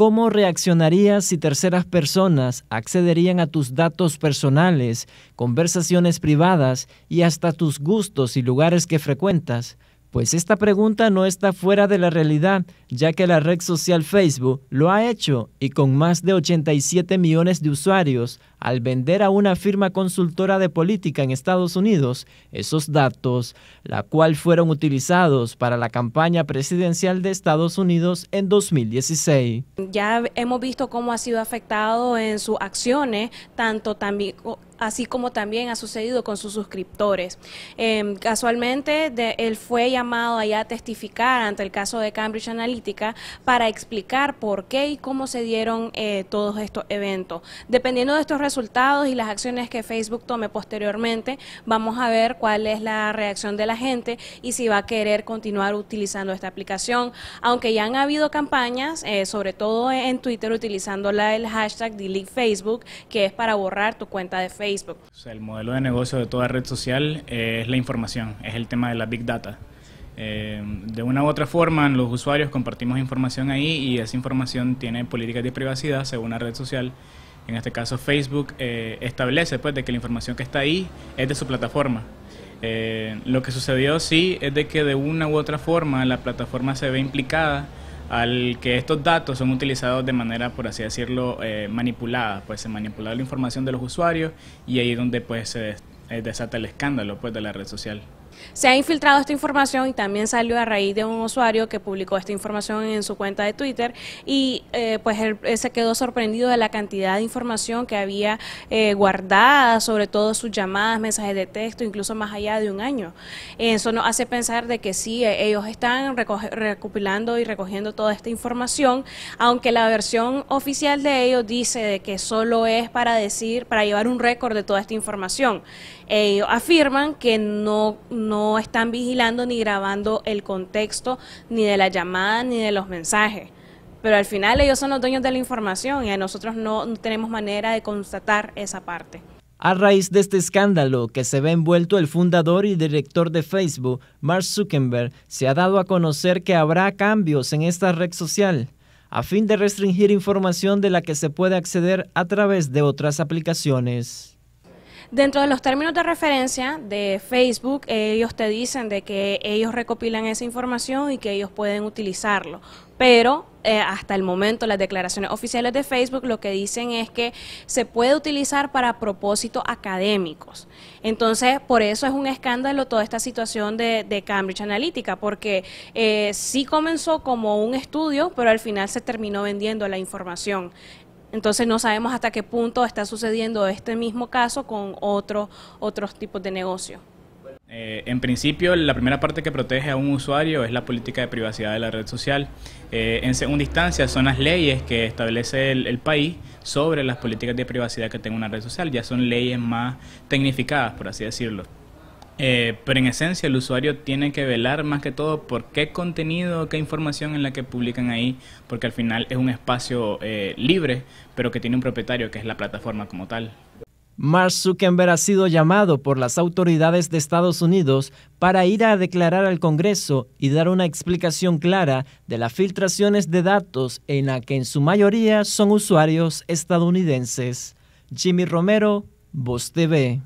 ¿Cómo reaccionarías si terceras personas accederían a tus datos personales, conversaciones privadas y hasta tus gustos y lugares que frecuentas? Pues esta pregunta no está fuera de la realidad, ya que la red social Facebook lo ha hecho y con más de 87 millones de usuarios, al vender a una firma consultora de política en Estados Unidos esos datos, la cual fueron utilizados para la campaña presidencial de Estados Unidos en 2016. Ya hemos visto cómo ha sido afectado en sus acciones, tanto también así como también ha sucedido con sus suscriptores. Em, casualmente, él fue llamado allá a testificar ante el caso de Cambridge Analytica para explicar por qué y cómo se dieron eh, todos estos eventos. Dependiendo de estos resultados y las acciones que Facebook tome posteriormente, vamos a ver cuál es la reacción de la gente y si va a querer continuar utilizando esta aplicación, aunque ya han habido campañas, eh, sobre todo en Twitter, utilizando el hashtag DeleteFacebook, que es para borrar tu cuenta de Facebook el modelo de negocio de toda red social eh, es la información, es el tema de la big data. Eh, de una u otra forma, los usuarios compartimos información ahí y esa información tiene políticas de privacidad según la red social. En este caso, Facebook eh, establece pues, de que la información que está ahí es de su plataforma. lo que sucedió sí es de que de una u otra forma la plataforma se ve implicada al que estos datos son utilizados de manera, por así decirlo, eh, manipulada, pues se manipula la información de los usuarios y ahí es donde pues se eh, desata el escándalo pues de la red social. Se ha infiltrado esta información y también salió a raíz de un usuario que publicó esta información en su cuenta de Twitter y eh, pues él, se quedó sorprendido de la cantidad de información que había eh, guardada, sobre todo sus llamadas, mensajes de texto, incluso más allá de un año. Eso nos hace pensar de que sí, e, ellos están recopilando y recogiendo toda esta información, aunque la versión oficial de ellos dice de que solo es para decir, para llevar un récord de toda esta información. Ellos afirman que no no están vigilando ni grabando el contexto ni de la llamada ni de los mensajes. Pero al final ellos son los dueños de la información y a nosotros no, tenemos manera de constatar esa parte. A raíz de este escándalo que se ve envuelto el fundador y director de Facebook, Mark Zuckerberg, se ha dado a conocer que habrá cambios en esta red social a fin de restringir información de la que se puede acceder a través de otras aplicaciones. Dentro de los términos de referencia de Facebook, ellos te dicen de que ellos recopilan esa información y que ellos pueden utilizarlo. Pero eh, hasta el momento las declaraciones oficiales de Facebook lo que dicen es que se puede utilizar para propósitos académicos. Entonces, por eso es un escándalo toda esta situación de, Cambridge Analytica, porque eh, sí comenzó como un estudio, pero al final se terminó vendiendo la información. Entonces no sabemos hasta qué punto está sucediendo este mismo caso con otros otros tipos de negocio. Eh, en principio, la primera parte que protege a un usuario es la política de privacidad de la red social. Eh, en segunda instancia, son las leyes que establece el, el, país sobre las políticas de privacidad que tenga una red social. Ya son leyes más tecnificadas, por así decirlo. Eh, pero en esencia el usuario tiene que velar más que todo por qué contenido, qué información en la que publican ahí, porque al final es un espacio eh, libre, pero que tiene un propietario que es la plataforma como tal. Mark Zuckerberg ha sido llamado por las autoridades de Estados Unidos para ir a declarar al Congreso y dar una explicación clara de las filtraciones de datos en la que en su mayoría son usuarios estadounidenses. Jimmy Romero, Voz TV.